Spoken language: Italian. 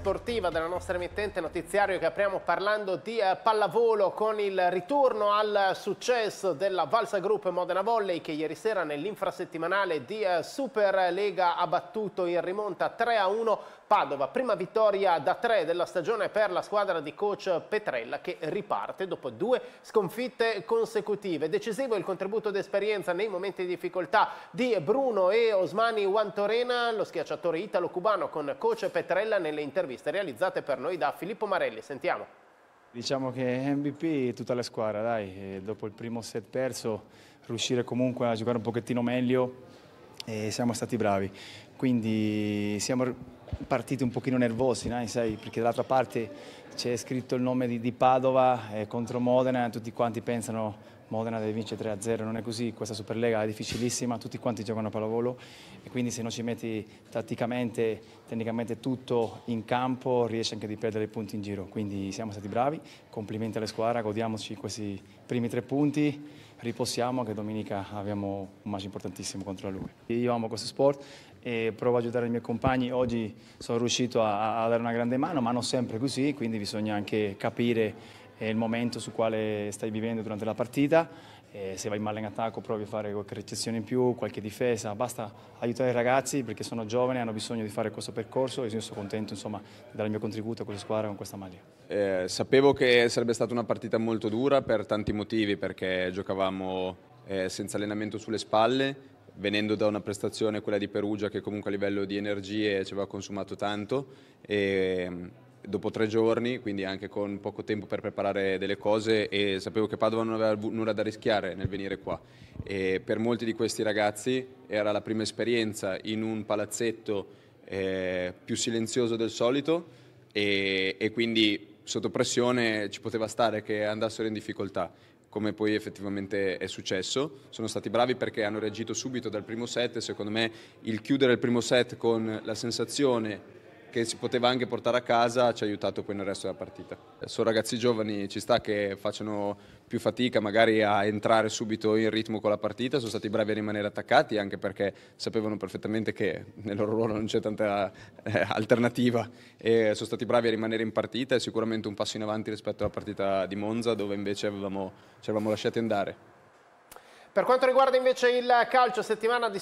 sportiva della nostra emittente notiziario che apriamo parlando di eh, pallavolo con il ritorno al successo della Valsa Group Modena Volley che ieri sera nell'infrasettimanale di eh, Super Lega ha battuto in rimonta 3-1 a Padova. Prima vittoria da 3 della stagione per la squadra di coach Petrella che riparte dopo due sconfitte consecutive. Decisivo il contributo d'esperienza nei momenti di difficoltà di Bruno e Osmani Wantorena, lo schiacciatore italo-cubano con coach Petrella nelle interviste interviste realizzate per noi da Filippo Marelli. Sentiamo. Diciamo che MVP tutta la squadra, dai, e dopo il primo set perso, riuscire comunque a giocare un pochettino meglio e siamo stati bravi. Quindi siamo partiti un pochino nervosi, no? sai, perché dall'altra parte c'è scritto il nome di, di Padova eh, contro Modena, tutti quanti pensano Modena deve vincere 3-0, non è così, questa Superlega è difficilissima, tutti quanti giocano a pallavolo e quindi se non ci metti tatticamente, tecnicamente tutto in campo riesci anche di perdere i punti in giro, quindi siamo stati bravi, complimenti alla squadra, godiamoci questi primi tre punti, riposiamo che domenica abbiamo un match importantissimo contro lui. Io amo questo sport e provo ad aiutare i miei compagni, oggi sono riuscito a, a dare una grande mano, ma non sempre così, quindi bisogna anche capire è il momento su quale stai vivendo durante la partita. E se vai male in attacco provi a fare qualche recessione in più, qualche difesa, basta aiutare i ragazzi perché sono giovani, e hanno bisogno di fare questo percorso e io sono contento insomma, di dare il mio contributo a questa squadra con questa maglia. Eh, sapevo che sarebbe stata una partita molto dura per tanti motivi perché giocavamo eh, senza allenamento sulle spalle, venendo da una prestazione, quella di Perugia, che comunque a livello di energie ci aveva consumato tanto e dopo tre giorni, quindi anche con poco tempo per preparare delle cose e sapevo che Padova non aveva nulla da rischiare nel venire qua. E per molti di questi ragazzi era la prima esperienza in un palazzetto eh, più silenzioso del solito e, e quindi sotto pressione ci poteva stare che andassero in difficoltà come poi effettivamente è successo. Sono stati bravi perché hanno reagito subito dal primo set e secondo me il chiudere il primo set con la sensazione che si poteva anche portare a casa ci ha aiutato poi nel resto della partita. Sono ragazzi giovani, ci sta che facciano più fatica magari a entrare subito in ritmo con la partita, sono stati bravi a rimanere attaccati anche perché sapevano perfettamente che nel loro ruolo non c'è tanta eh, alternativa e sono stati bravi a rimanere in partita, è sicuramente un passo in avanti rispetto alla partita di Monza dove invece avevamo, ci eravamo lasciati andare. Per quanto riguarda invece il calcio settimana di